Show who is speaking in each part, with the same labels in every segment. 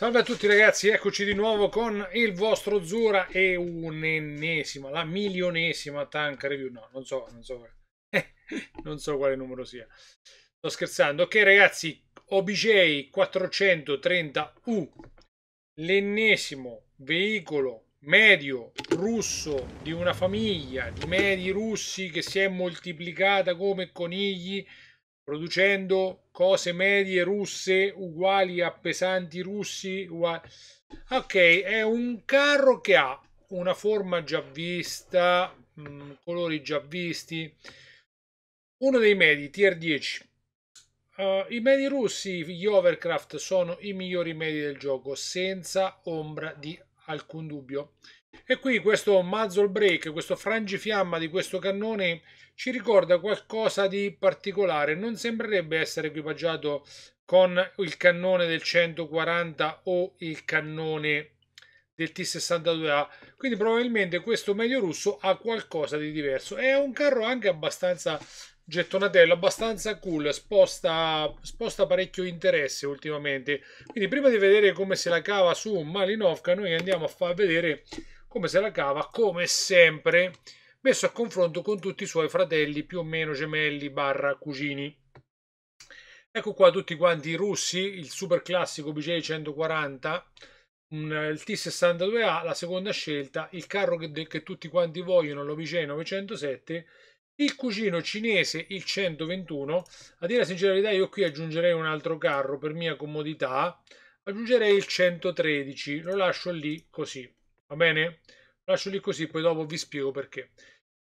Speaker 1: Salve a tutti ragazzi, eccoci di nuovo con il vostro Zura e un'ennesima, la milionesima tank review, no, non so, non so, non so quale numero sia, sto scherzando. Ok ragazzi, OBJ 430U, l'ennesimo veicolo medio russo di una famiglia di medi russi che si è moltiplicata come conigli producendo cose medie russe uguali a pesanti russi. Uguali... Ok, è un carro che ha una forma già vista, mh, mm, colori già visti. Uno dei medi, tier 10. Uh, eh, I medi russi, gli overcraft, sono i migliori medi del gioco, senza ombra di alcun dubbio. E qui questo muzzle break, questo frangifiamma di questo cannone ci ricorda qualcosa di particolare, non sembrerebbe essere equipaggiato con il cannone del 140 o il cannone del T62A, quindi probabilmente questo medio russo ha qualcosa di diverso. È un carro anche abbastanza gettonatello, abbastanza cool, sposta, sposta parecchio interesse ultimamente. Quindi prima di vedere come se la cava su un Malinovka, noi andiamo a far vedere come se la cava, come sempre, messo a confronto con tutti i suoi fratelli più o meno gemelli barra cugini. Ecco qua tutti quanti i russi, il super classico BJ 140, il T62A, la seconda scelta, il carro che, che tutti quanti vogliono, l'OBJ 907, il cugino cinese, il 121. A dire la sincerità, io qui aggiungerei un altro carro per mia comodità, aggiungerei il 113, lo lascio lì così va bene? Lascio lì così, poi dopo vi spiego perché.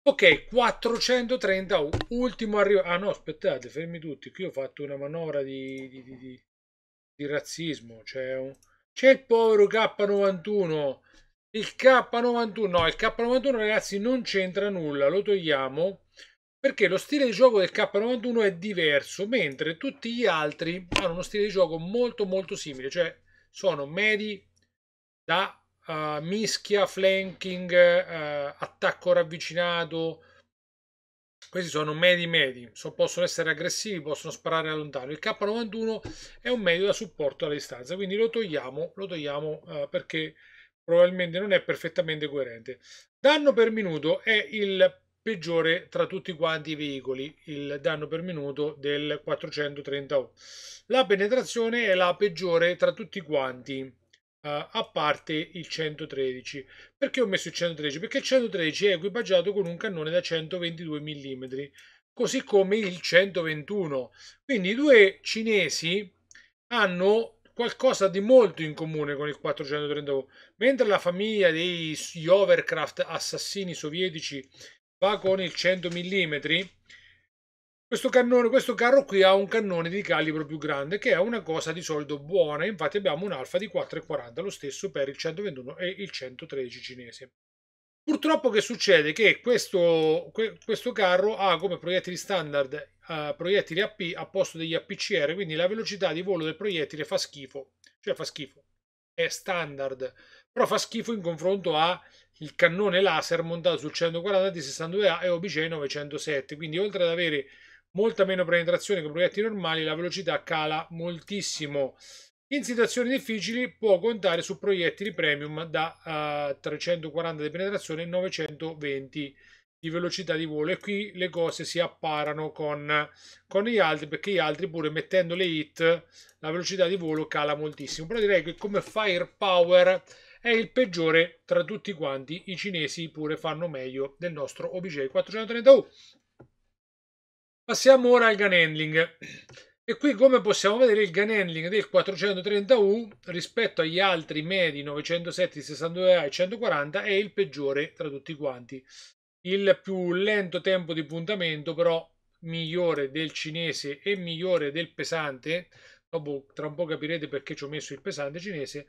Speaker 1: Ok, 430 ultimo arrivo. Ah no, aspettate, fermi tutti. Qui ho fatto una manovra di, di, di, di razzismo. C'è, un... il povero K91. Il K91, no, il K91 ragazzi non c'entra nulla, lo togliamo perché lo stile di gioco del K91 è diverso, mentre tutti gli altri hanno uno stile di gioco molto molto simile, cioè sono medi da eh, mischia, flanking, uh, attacco ravvicinato. Questi sono medi medi, so, possono essere aggressivi, possono sparare da lontano. Il K91 è un medio da supporto alla distanza, quindi lo togliamo, lo togliamo uh, perché probabilmente non è perfettamente coerente. Danno per minuto è il peggiore tra tutti quanti i veicoli, il danno per minuto del 430U. La penetrazione è la peggiore tra tutti quanti eh, a parte il 113. Perché ho messo il 113? Perché il 113 è equipaggiato con un cannone da 122 mm, così come il 121. Quindi i due cinesi hanno qualcosa di molto in comune con il 431. Mentre la famiglia degli hovercraft assassini sovietici va con il 100 mm, questo, cannone, questo carro qui ha un cannone di calibro più grande, che è una cosa di solito buona, infatti abbiamo un alfa di 4,40, lo stesso per il 121 e il 113 cinese. Purtroppo che succede? Che questo, questo carro ha come proiettili standard uh, proiettili AP a posto degli APCR, quindi la velocità di volo del proiettile fa schifo, cioè fa schifo, è standard, però fa schifo in confronto a il cannone laser montato sul 140 di 62A e OBJ 907, quindi oltre ad avere molta meno penetrazione che proiettili normali, la velocità cala moltissimo. In situazioni difficili può contare su proiettili premium da uh, eh, 340 di penetrazione e 920 di velocità di volo e qui le cose si apparano con, con gli altri perché gli altri pure mettendo le hit la velocità di volo cala moltissimo però direi che come firepower è il peggiore tra tutti quanti i cinesi pure fanno meglio del nostro OBJ 431 Passiamo ora al gun handling. E qui come possiamo vedere il gun handling del 430U rispetto agli altri medi 907, 62A e 140 è il peggiore tra tutti quanti. Il più lento tempo di puntamento però migliore del cinese e migliore del pesante, dopo tra un po' capirete perché ci ho messo il pesante cinese,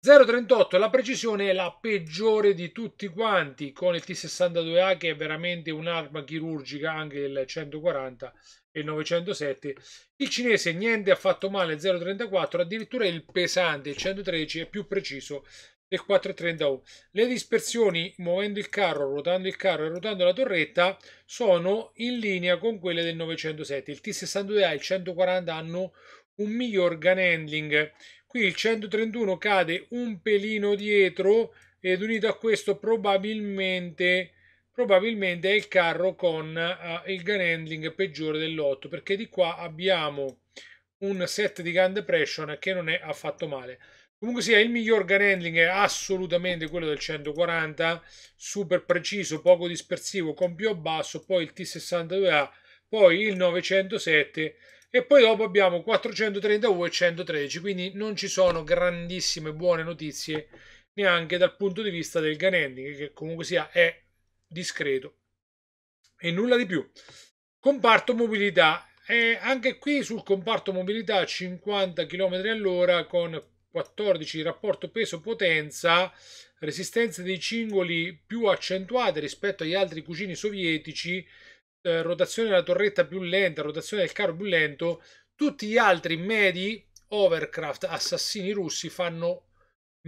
Speaker 1: 0,38 la precisione è la peggiore di tutti quanti con il T62A che è veramente un'arma chirurgica anche il 140 e il 907 il cinese niente ha fatto male 0,34 addirittura il pesante il 113 è più preciso del 431 le dispersioni muovendo il carro ruotando il carro e ruotando la torretta sono in linea con quelle del 907 il T62A e il 140 hanno un miglior gun handling. Qui il 131 cade un pelino dietro ed unito a questo probabilmente, probabilmente è il carro con uh, il gun handling peggiore dell'otto perché di qua abbiamo un set di gun depression che non è affatto male. Comunque sia, il miglior gun handling è assolutamente quello del 140, super preciso, poco dispersivo, con più basso, poi il T62A, poi il 907 e poi dopo abbiamo 430 U e 113, quindi non ci sono grandissime buone notizie neanche dal punto di vista del gun ending, che comunque sia è discreto e nulla di più. Comparto mobilità, e anche qui sul comparto mobilità 50 km all'ora con 14 rapporto peso-potenza, resistenza dei cingoli più accentuate rispetto agli altri cuscini sovietici, eh, rotazione della torretta più lenta, rotazione del carro più lento, tutti gli altri medi overcraft assassini russi fanno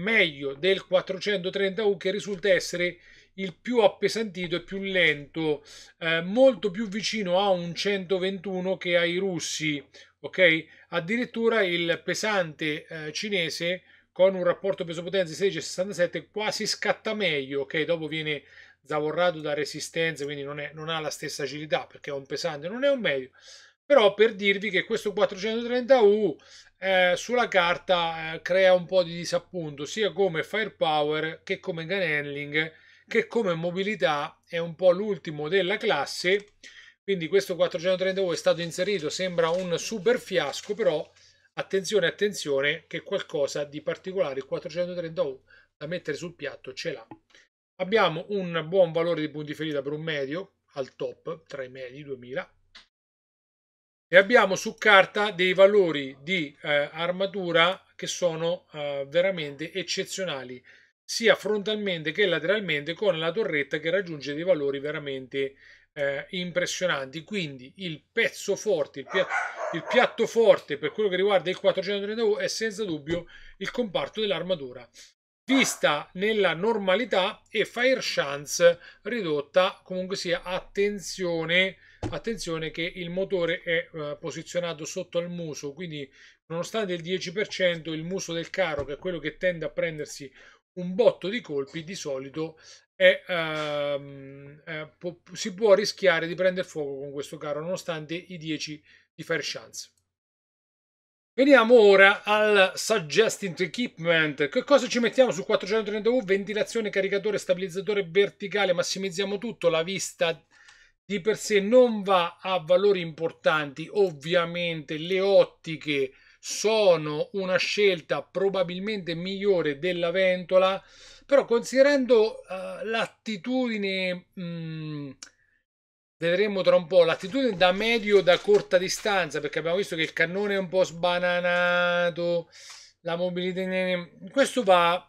Speaker 1: meglio del 430U che risulta essere il più appesantito e più lento, eh, molto più vicino a un 121 che ai russi, ok? Addirittura il pesante eh, cinese con un rapporto peso potenza di 16,67 quasi scatta meglio, ok? Dopo viene Zavorradu da resistenza, quindi non, è, non, ha la stessa agilità perché è un pesante, non è un medio. Però per dirvi che questo 430U eh, sulla carta eh, crea un po' di disappunto sia come firepower che come gun handling che come mobilità è un po' l'ultimo della classe. Quindi questo 430U è stato inserito, sembra un super fiasco, però attenzione, attenzione che qualcosa di particolare il 430U da mettere sul piatto ce l'ha. Abbiamo un buon valore di punti ferita per un medio, al top, tra i medi 2000. E abbiamo su carta dei valori di eh, armatura che sono eh, veramente eccezionali, sia frontalmente che lateralmente, con la torretta che raggiunge dei valori veramente eh, impressionanti. Quindi il pezzo forte, il piatto, il piatto forte per quello che riguarda il 430 è senza dubbio il comparto dell'armatura vista nella normalità e fire chance ridotta comunque sia attenzione attenzione che il motore è uh, posizionato sotto al muso quindi nonostante il 10% il muso del carro che è quello che tende a prendersi un botto di colpi di solito è, uh, è, po- si può rischiare di prendere fuoco con questo carro nonostante i 10 di fire chance Veniamo ora al Suggesting Equipment. Che cosa ci mettiamo su 430U? Ventilazione, caricatore, stabilizzatore verticale, massimizziamo tutto. La vista di per sé non va a valori importanti. Ovviamente le ottiche sono una scelta probabilmente migliore della ventola, però considerando uh, l'attitudine... Mh, mm, vedremo tra un po' l'attitudine da medio da corta distanza perché abbiamo visto che il cannone è un po' sbananato la mobilità questo va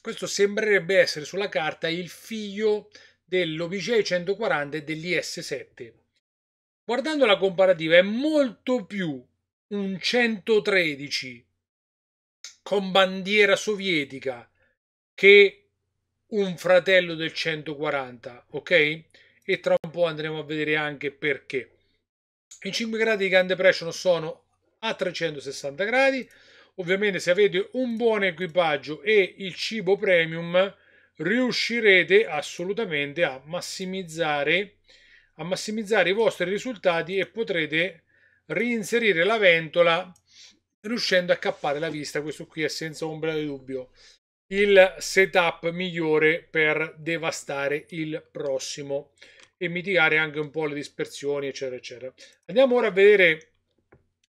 Speaker 1: questo sembrerebbe essere sulla carta il figlio dell'OBJ 140 e dell'IS7 guardando la comparativa è molto più un 113 con bandiera sovietica che un fratello del 140 ok e tra un po' andremo a vedere anche perché. I 5 gradi di Gun Depression sono a 360 gradi. Ovviamente se avete un buon equipaggio e il cibo premium riuscirete assolutamente a massimizzare, a massimizzare i vostri risultati e potrete reinserire la ventola riuscendo a cappare la vista. Questo qui è senza ombra di dubbio il setup migliore per devastare il prossimo e mitigare anche un po' le dispersioni, eccetera, eccetera. Andiamo ora a vedere,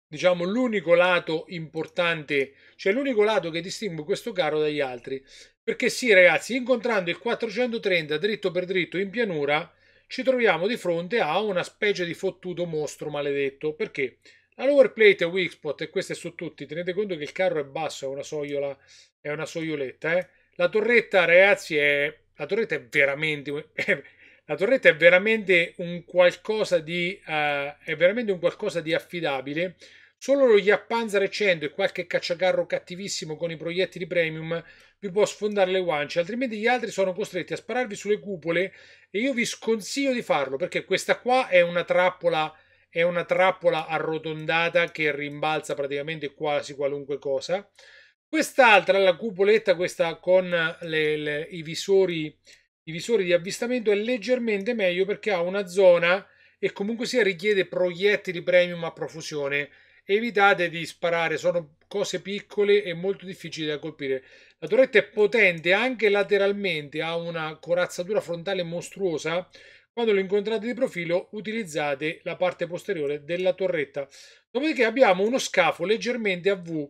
Speaker 1: diciamo, l'unico lato importante, cioè l'unico lato che distingue questo carro dagli altri. Perché sì, ragazzi, incontrando il 430 dritto per dritto in pianura, ci troviamo di fronte a una specie di fottuto mostro maledetto. Perché? La lower plate è weak spot e questo è su tutti. Tenete conto che il carro è basso, è una, sogliola, è una soioletta, Eh? La torretta, ragazzi, è... La torretta è veramente... La torretta è veramente un qualcosa di, uh, veramente un qualcosa di affidabile. Solo lo Japanzer 100 e qualche cacciacarro cattivissimo con i proiettili premium vi può sfondare le guance, altrimenti gli altri sono costretti a spararvi sulle cupole e io vi sconsiglio di farlo perché questa qua è una trappola, è una trappola arrotondata che rimbalza praticamente quasi qualunque cosa. Quest'altra, la cupoletta, questa con le, le, i visori i visori di avvistamento è leggermente meglio perché ha una zona e comunque sia richiede proiettili premium a profusione. Evitate di sparare, sono cose piccole e molto difficili da colpire. La torretta è potente anche lateralmente, ha una corazzatura frontale mostruosa. Quando lo incontrate di profilo utilizzate la parte posteriore della torretta. Dopodiché abbiamo uno scafo leggermente a V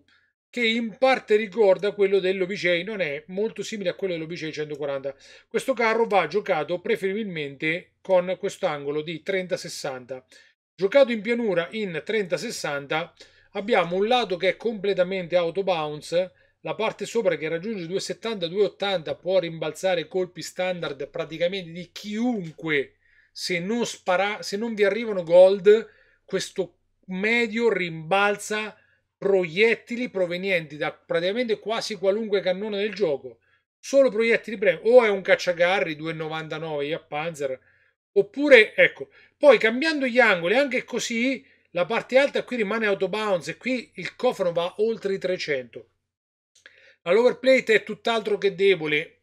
Speaker 1: che in parte ricorda quello dell'OBJ, non è molto simile a quello dell'OBJ 140. Questo carro va giocato preferibilmente con quest'angolo di 30-60. Giocato in pianura in 30-60 abbiamo un lato che è completamente out bounce, la parte sopra che raggiunge 270-280 può rimbalzare colpi standard praticamente di chiunque. Se non, spara- se non vi arrivano gold, questo medio rimbalza proiettili provenienti da praticamente quasi qualunque cannone del gioco. Solo proiettili premium. O è un cacciacarri 2,99 a Panzer. Oppure, ecco, poi cambiando gli angoli, anche così, la parte alta qui rimane autobounce e qui il cofano va oltre i 300. La lower plate è tutt'altro che debole,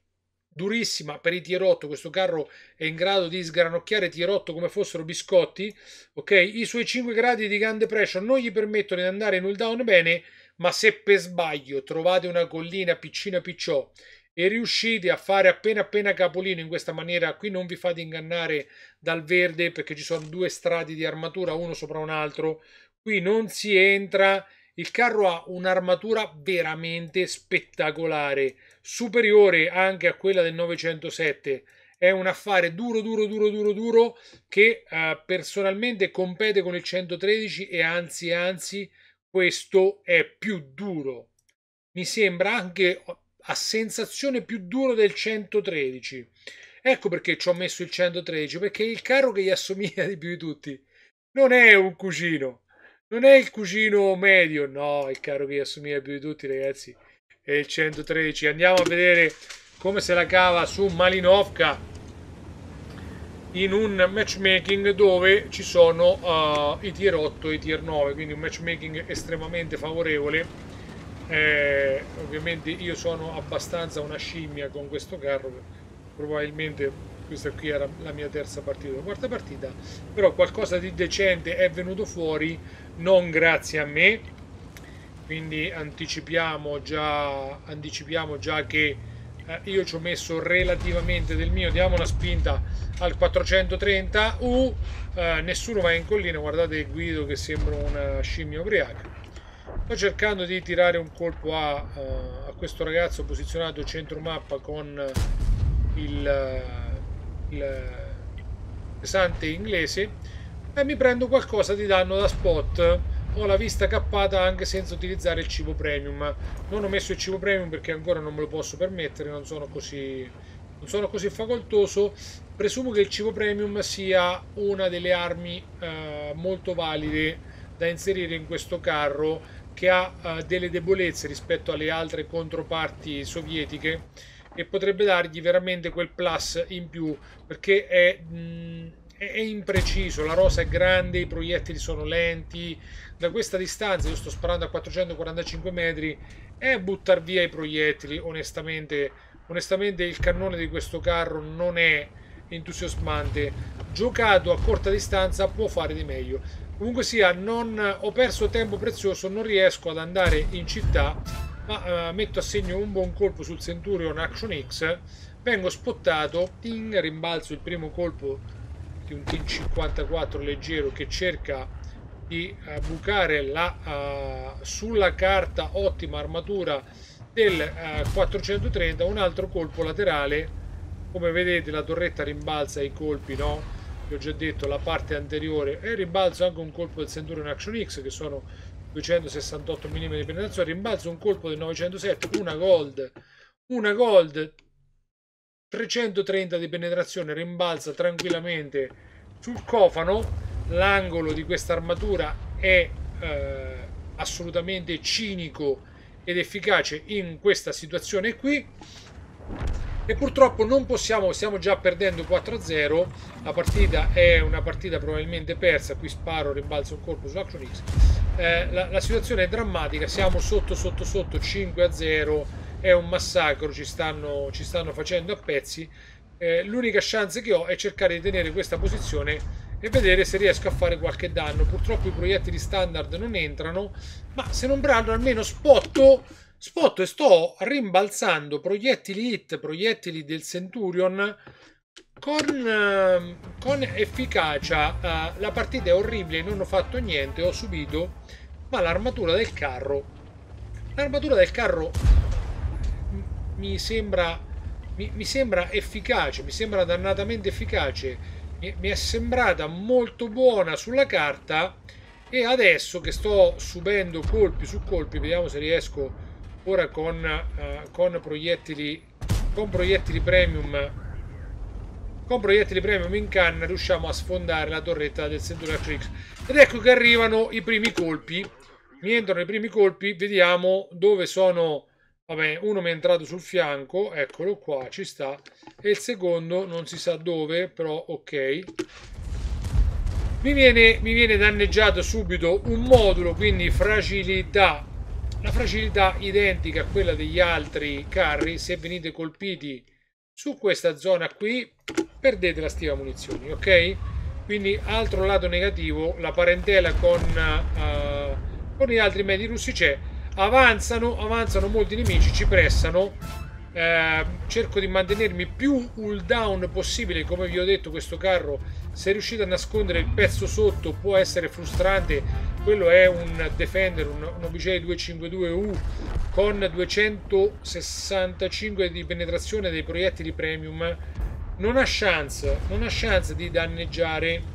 Speaker 1: durissima per i tier 8 questo carro è in grado di sgranocchiare tier 8 come fossero biscotti, ok? I suoi 5 gradi di grande pressure non gli permettono di andare in down bene, ma se per sbaglio trovate una collina piccina picciò e riuscite a fare appena appena capolino in questa maniera qui non vi fate ingannare dal verde perché ci sono due strati di armatura uno sopra un altro qui non si entra il carro ha un'armatura veramente spettacolare, superiore anche a quella del 907. È un affare duro, duro, duro, duro, duro che eh, personalmente compete con il 113 e anzi, anzi, questo è più duro. Mi sembra anche a sensazione più duro del 113. Ecco perché ci ho messo il 113, perché è il carro che gli assomiglia di più di tutti non è un cugino, non è il cugino medio, no, il caro che assomiglia più di tutti, ragazzi, è il 113. Andiamo a vedere come se la cava su Malinovka in un matchmaking dove ci sono uh, i tier 8 e i tier 9, quindi un matchmaking estremamente favorevole. Eh, ovviamente io sono abbastanza una scimmia con questo carro, probabilmente questa qui era la mia terza partita, la quarta partita, però qualcosa di decente è venuto fuori, non grazie a me, quindi anticipiamo già, anticipiamo già che eh, io ci ho messo relativamente del mio, diamo una spinta al 430 U, eh, nessuno va in collina, guardate Guido che sembra una scimmia ubriaca. Sto cercando di tirare un colpo a, eh, a questo ragazzo posizionato centro mappa con il il pesante inglese e mi prendo qualcosa di danno da spot ho la vista cappata anche senza utilizzare il cibo premium non ho messo il cibo premium perché ancora non me lo posso permettere non sono così non sono così facoltoso presumo che il cibo premium sia una delle armi eh, molto valide da inserire in questo carro che ha eh, delle debolezze rispetto alle altre controparti sovietiche che potrebbe dargli veramente quel plus in più perché è, mh, mm, è impreciso, la rosa è grande, i proiettili sono lenti, da questa distanza, io sto sparando a 445 metri, è buttare via i proiettili, onestamente, onestamente il cannone di questo carro non è entusiasmante, giocato a corta distanza può fare di meglio. Comunque sia, non, ho perso tempo prezioso, non riesco ad andare in città ma eh, metto a segno un buon colpo sul Centurion Action X, vengo spottato, ting, rimbalzo il primo colpo di un Ting 54 leggero che cerca di eh, bucare la, eh, sulla carta ottima armatura del 430, eh, un altro colpo laterale, come vedete la torretta rimbalza i colpi, no? Vi ho già detto la parte anteriore e rimbalzo anche un colpo del Centurion Action X che sono 268 mm di penetrazione, rimbalzo un colpo del 907, una gold, una gold, 330 di penetrazione, rimbalza tranquillamente sul cofano, l'angolo di questa armatura è eh, assolutamente cinico ed efficace in questa situazione qui e purtroppo non possiamo, stiamo già perdendo 4-0, la partita è una partita probabilmente persa, qui sparo, rimbalzo un colpo su Action X, eh, la, la, situazione è drammatica, siamo sotto sotto sotto 5-0, è un massacro, ci stanno, ci stanno facendo a pezzi, eh, l'unica chance che ho è cercare di tenere questa posizione e vedere se riesco a fare qualche danno, purtroppo i proiettili standard non entrano, ma se non brano almeno spotto Spot e sto rimbalzando proiettili hit, proiettili del Centurion con, ehm, con efficacia. Eh, la partita è orribile, non ho fatto niente, ho subito, ma l'armatura del carro... L'armatura del carro mi sembra, mi, mi sembra efficace, mi sembra dannatamente efficace mi è sembrata molto buona sulla carta e adesso che sto subendo colpi su colpi vediamo se riesco a Ora con, uh, con, proiettili, con proiettili premium con proiettili premium in canna riusciamo a sfondare la torretta del Centurion Trix ed ecco che arrivano i primi colpi mi entrano i primi colpi vediamo dove sono vabbè uno mi è entrato sul fianco eccolo qua ci sta e il secondo non si sa dove però ok mi viene, mi viene danneggiato subito un modulo quindi fragilità la fragilità identica a quella degli altri carri, se venite colpiti su questa zona qui, perdete la stiva munizioni, ok? Quindi altro lato negativo, la parentela con, uh, con gli altri medi russi c'è. Avanzano, avanzano molti nemici, ci pressano eh, cerco di mantenermi più pull down possibile come vi ho detto questo carro se riuscite a nascondere il pezzo sotto può essere frustrante quello è un Defender un, un OBJ 252U con 265 di penetrazione dei proiettili premium non ha chance non ha chance di danneggiare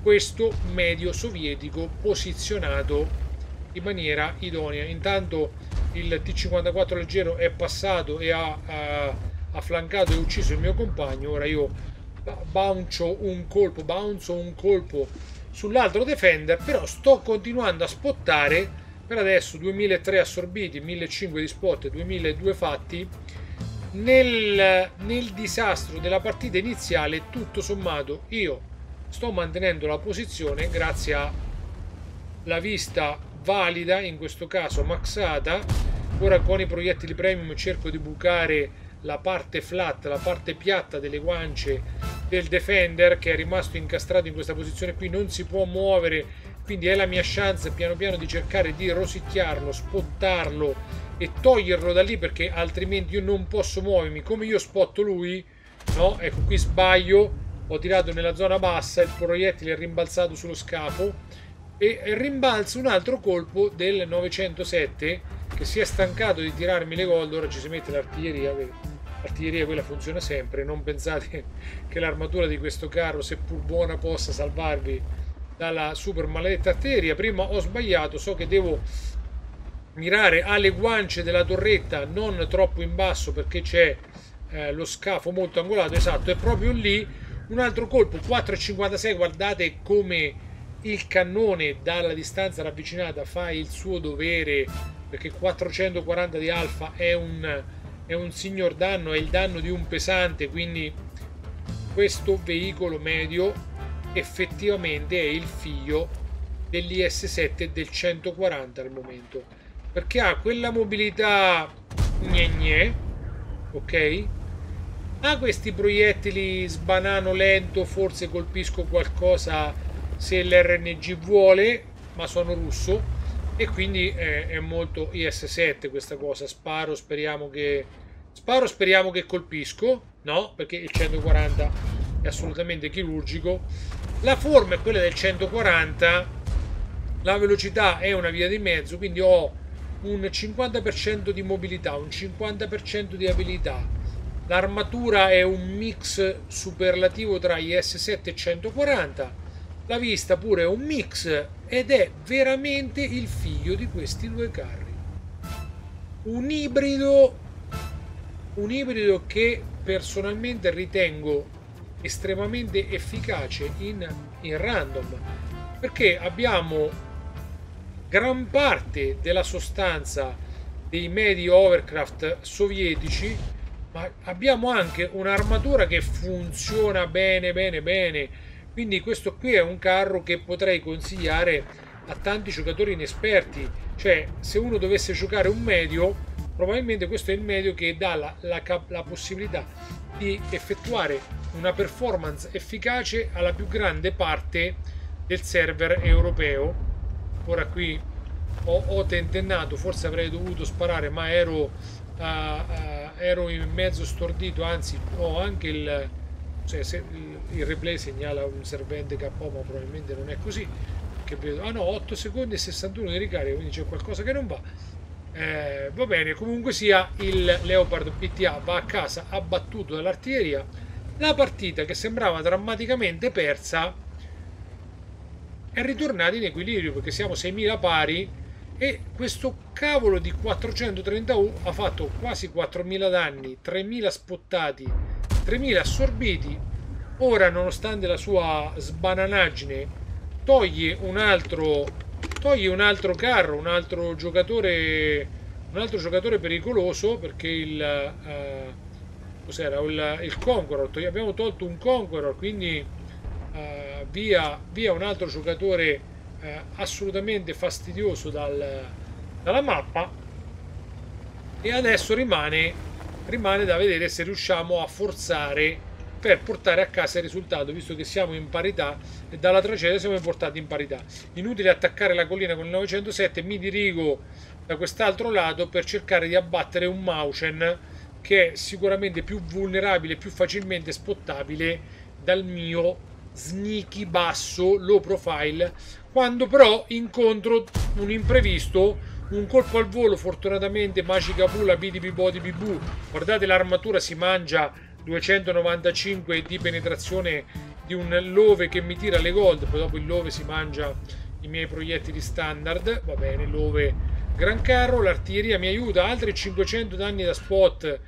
Speaker 1: questo medio sovietico posizionato in maniera idonea intanto il T-54 leggero è passato e ha, eh, ha, ha e ucciso il mio compagno, ora io bouncio un colpo, bouncio un colpo sull'altro defender, però sto continuando a spottare, per adesso 2003 assorbiti, 1500 di spot e 2002 fatti, nel, nel disastro della partita iniziale tutto sommato io sto mantenendo la posizione grazie alla vista valida, in questo caso maxata. Ora con i proiettili premium cerco di bucare la parte flat, la parte piatta delle guance del defender che è rimasto incastrato in questa posizione qui, non si può muovere, quindi è la mia chance piano piano di cercare di rosicchiarlo, spottarlo e toglierlo da lì perché altrimenti io non posso muovermi. Come io spotto lui, no? Ecco qui sbaglio, ho tirato nella zona bassa, il proiettile è rimbalzato sullo scafo e rimbalzo un altro colpo del 907 che si è stancato di tirarmi le gold ora ci si mette l'artiglieria, l'artiglieria quella funziona sempre, non pensate che l'armatura di questo carro seppur buona possa salvarvi dalla super maledetta arteria prima ho sbagliato, so che devo mirare alle guance della torretta non troppo in basso perché c'è eh, lo scafo molto angolato esatto è proprio lì un altro colpo 4,56 guardate come il cannone dalla distanza ravvicinata fa il suo dovere perché 440 di alfa è un, è un signor danno, è il danno di un pesante, quindi questo veicolo medio effettivamente è il figlio dell'IS7 del 140 al momento perché ha quella mobilità gne gne ok ha questi proiettili sbanano lento forse colpisco qualcosa se l'RNG vuole, ma sono russo e quindi è, è molto IS-7 questa cosa, sparo, speriamo che sparo, speriamo che colpisco, no? Perché il 140 è assolutamente chirurgico. La forma è quella del 140, la velocità è una via di mezzo, quindi ho un 50% di mobilità, un 50% di abilità. L'armatura è un mix superlativo tra IS-7 e 140 l'ha vista pure un mix ed è veramente il figlio di questi due carri. Un ibrido, un ibrido che personalmente ritengo estremamente efficace in, in random perché abbiamo gran parte della sostanza dei medi overcraft sovietici ma abbiamo anche un'armatura che funziona bene bene bene quindi questo qui è un carro che potrei consigliare a tanti giocatori inesperti, cioè se uno dovesse giocare un medio, probabilmente questo è il medio che dà la, la, la possibilità di effettuare una performance efficace alla più grande parte del server europeo. Ora qui ho, ho tentennato, forse avrei dovuto sparare, ma ero, uh, uh, ero in mezzo stordito, anzi ho anche il cioè se il replay segnala un servente KO ma probabilmente non è così che vedo, ah no 8 secondi e 61 di ricarica quindi c'è qualcosa che non va eh, va bene comunque sia il Leopard BTA va a casa abbattuto dall'artiglieria la partita che sembrava drammaticamente persa è ritornata in equilibrio perché siamo 6.000 pari e questo cavolo di 431 ha fatto quasi 4.000 danni 3.000 spottati 3.000 assorbiti, ora nonostante la sua sbananaggine toglie un altro, toglie un altro carro, un altro giocatore, un altro giocatore pericoloso perché il... Eh, cos'era il, il Conqueror, abbiamo tolto un Conqueror, quindi uh, via, via, un altro giocatore uh, assolutamente fastidioso dal, dalla mappa e adesso rimane rimane da vedere se riusciamo a forzare per portare a casa il risultato, visto che siamo in parità e dalla tragedia siamo portati in parità. Inutile attaccare la collina con il 907, mi dirigo da quest'altro lato per cercare di abbattere un Mauchen che è sicuramente più vulnerabile, più facilmente spottabile dal mio sneaky basso low profile, quando però incontro un imprevisto un colpo al volo, fortunatamente, Magica Pula, BDB BB. Guardate, l'armatura si mangia 295 di penetrazione di un love che mi tira le gold. Poi dopo il love si mangia i miei proiettili standard. Va bene, love gran carro. L'artiglieria mi aiuta, altri 500 danni da spot.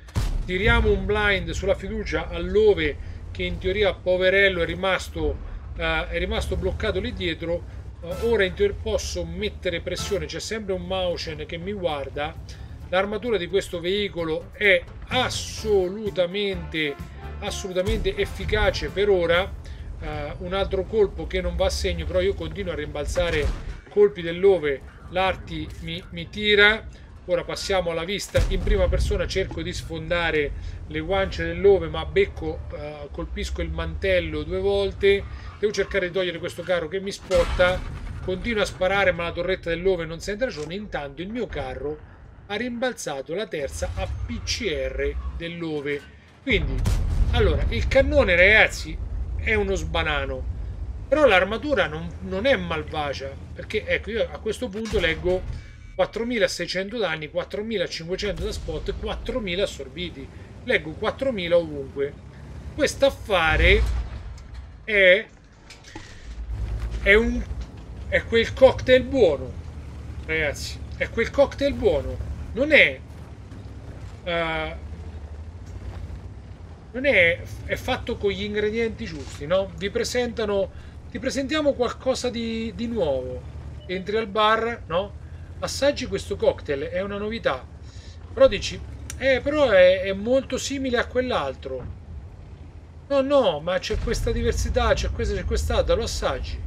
Speaker 1: Tiriamo un blind sulla fiducia al love che in teoria poverello è rimasto, eh, è rimasto bloccato lì dietro eh, ora posso mettere pressione, c'è sempre un Mauchen che mi guarda, l'armatura di questo veicolo è assolutamente, assolutamente efficace per ora, uh, un altro colpo che non va a segno, però io continuo a rimbalzare colpi dell'ove, l'arti mi, mi tira, ora passiamo alla vista, in prima persona cerco di sfondare le guance dell'ove ma becco, uh, colpisco il mantello due volte, Devo cercare di togliere questo carro che mi spotta. Continua a sparare, ma la torretta dell'Ove non sente ragione. Intanto il mio carro ha rimbalzato la terza APCR dell'Ove. Quindi, allora, il cannone, ragazzi, è uno sbanano. Però l'armatura non, non è malvagia, perché ecco, io a questo punto leggo 4600 danni, 4500 da spot 4000 assorbiti. Leggo 4000 ovunque. Quest'affare è è un è quel cocktail buono ragazzi è quel cocktail buono non è uh, non è, è fatto con gli ingredienti giusti no vi presentano ti presentiamo qualcosa di, di nuovo entri al bar no assaggi questo cocktail è una novità però dici eh però è, è molto simile a quell'altro no no ma c'è questa diversità c'è questa c'è quest'altra lo assaggi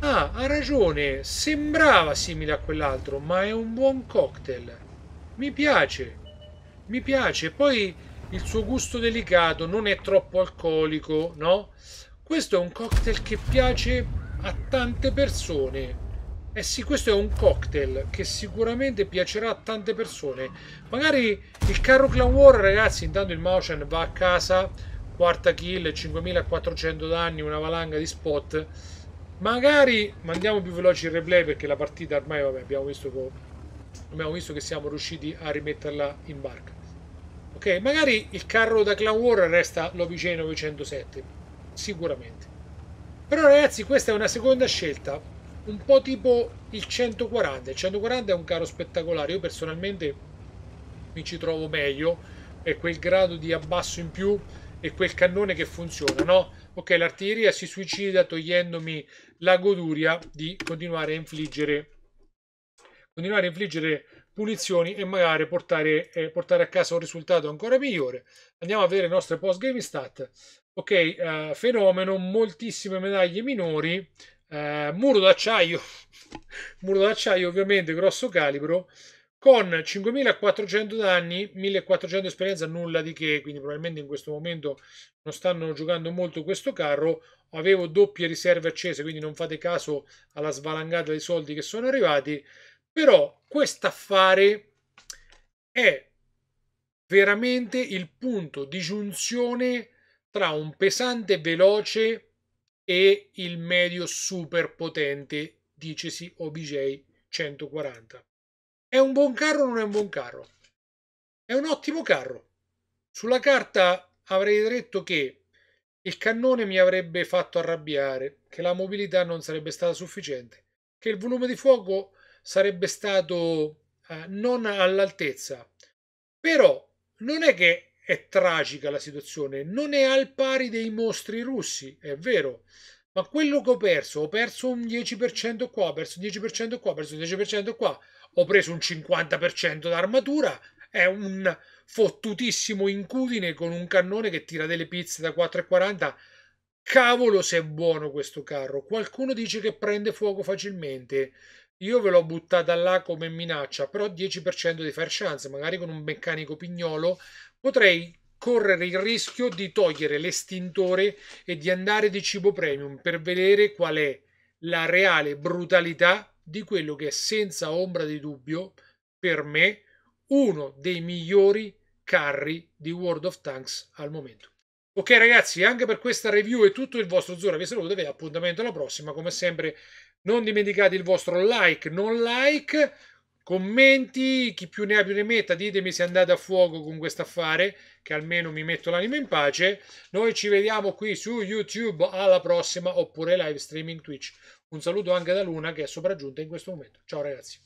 Speaker 1: Ah, ha ragione, sembrava simile a quell'altro, ma è un buon cocktail. Mi piace, mi piace. Poi il suo gusto delicato non è troppo alcolico, no? Questo è un cocktail che piace a tante persone. Eh sì, questo è un cocktail che sicuramente piacerà a tante persone. Magari il carro Clan War, ragazzi, intanto il Mauchan va a casa, quarta kill, 5400 danni, una valanga di spot Magari mandiamo più veloci il replay perché la partita ormai vabbè, abbiamo, visto che, abbiamo visto che siamo riusciti a rimetterla in barca. Ok, magari il carro da Clan War resta l'OPC 907, sicuramente. Però ragazzi questa è una seconda scelta, un po' tipo il 140. Il 140 è un carro spettacolare, io personalmente mi ci trovo meglio, è quel grado di abbasso in più e quel cannone che funziona, no? Ok, l'artiglieria si suicida togliendomi la goduria di continuare a infliggere, continuare a infliggere punizioni e magari portare, eh, portare, a casa un risultato ancora migliore. Andiamo a vedere le nostre post game stat. Ok, eh, fenomeno, moltissime medaglie minori, eh, muro d'acciaio, muro d'acciaio ovviamente grosso calibro, con 5.400 danni, 1.400 esperienza, nulla di che, quindi probabilmente in questo momento non stanno giocando molto questo carro, avevo doppie riserve accese, quindi non fate caso alla svalangata dei soldi che sono arrivati, però quest'affare è veramente il punto di giunzione tra un pesante veloce e il medio super potente, dicesi OBJ 140. È un buon carro o non è un buon carro? È un ottimo carro. Sulla carta avrei detto che il cannone mi avrebbe fatto arrabbiare, che la mobilità non sarebbe stata sufficiente, che il volume di fuoco sarebbe stato eh, non all'altezza. Però non è che è tragica la situazione, non è al pari dei mostri russi, è vero, ma quello che ho perso, ho perso un 10% qua, ho perso un 10% qua, ho perso un 10% qua, ho preso un 50% d'armatura, è un fottutissimo incudine con un cannone che tira delle pizze da 4,40. Cavolo se è buono questo carro. Qualcuno dice che prende fuoco facilmente. Io ve l'ho buttata là come minaccia, però 10% di fair chance, magari con un meccanico pignolo, potrei correre il rischio di togliere l'estintore e di andare di cibo premium per vedere qual è la reale brutalità di quello che è senza ombra di dubbio per me uno dei migliori carri di World of Tanks al momento. Ok ragazzi, anche per questa review è tutto il vostro Zora vi saluto e appuntamento alla prossima, come sempre non dimenticate il vostro like, non like, commenti, chi più ne ha più ne metta, ditemi se andate a fuoco con questo affare, che almeno mi metto l'anima in pace. Noi ci vediamo qui su YouTube alla prossima oppure live streaming Twitch. Un saluto anche da Luna che è sopraggiunta in questo momento. Ciao ragazzi.